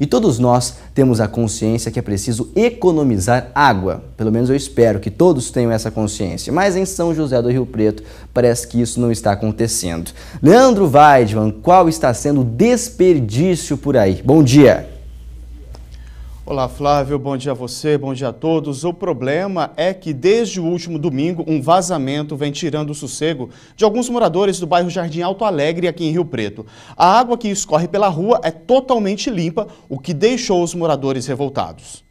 E todos nós temos a consciência que é preciso economizar água. Pelo menos eu espero que todos tenham essa consciência. Mas em São José do Rio Preto parece que isso não está acontecendo. Leandro Weidman, qual está sendo o desperdício por aí? Bom dia! Olá, Flávio. Bom dia a você, bom dia a todos. O problema é que desde o último domingo, um vazamento vem tirando o sossego de alguns moradores do bairro Jardim Alto Alegre, aqui em Rio Preto. A água que escorre pela rua é totalmente limpa, o que deixou os moradores revoltados.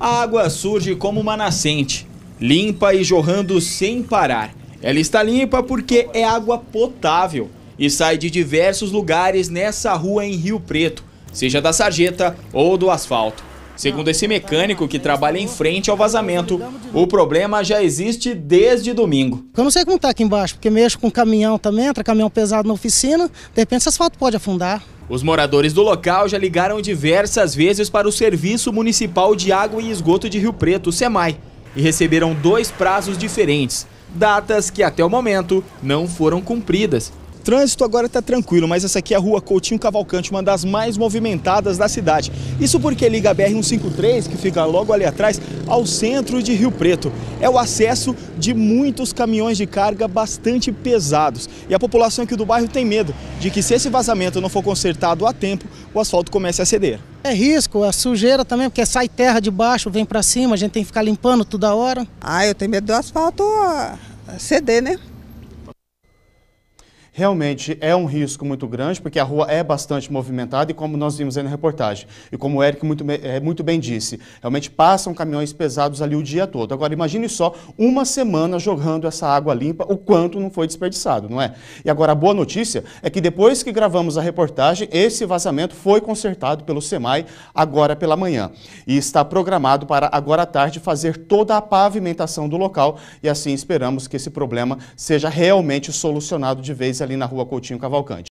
A água surge como uma nascente, limpa e jorrando sem parar. Ela está limpa porque é água potável e sai de diversos lugares nessa rua em Rio Preto, seja da sarjeta ou do asfalto. Segundo esse mecânico que trabalha em frente ao vazamento, o problema já existe desde domingo. Eu não sei como está aqui embaixo, porque mexo com caminhão também, entra caminhão pesado na oficina, de repente esse asfalto pode afundar. Os moradores do local já ligaram diversas vezes para o Serviço Municipal de Água e Esgoto de Rio Preto, SEMAI, e receberam dois prazos diferentes, datas que até o momento não foram cumpridas. Trânsito agora está tranquilo, mas essa aqui é a rua Coutinho Cavalcante, uma das mais movimentadas da cidade. Isso porque liga a BR-153, que fica logo ali atrás, ao centro de Rio Preto. É o acesso de muitos caminhões de carga bastante pesados. E a população aqui do bairro tem medo de que se esse vazamento não for consertado a tempo, o asfalto comece a ceder. É risco, a sujeira também, porque sai terra de baixo, vem para cima, a gente tem que ficar limpando toda hora. Ah, eu tenho medo do asfalto ceder, né? Realmente é um risco muito grande, porque a rua é bastante movimentada e como nós vimos aí na reportagem, e como o Eric muito, eh, muito bem disse, realmente passam caminhões pesados ali o dia todo. Agora imagine só uma semana jogando essa água limpa, o quanto não foi desperdiçado, não é? E agora a boa notícia é que depois que gravamos a reportagem, esse vazamento foi consertado pelo SEMAI agora pela manhã e está programado para agora à tarde fazer toda a pavimentação do local e assim esperamos que esse problema seja realmente solucionado de vez ali na rua Coutinho Cavalcante.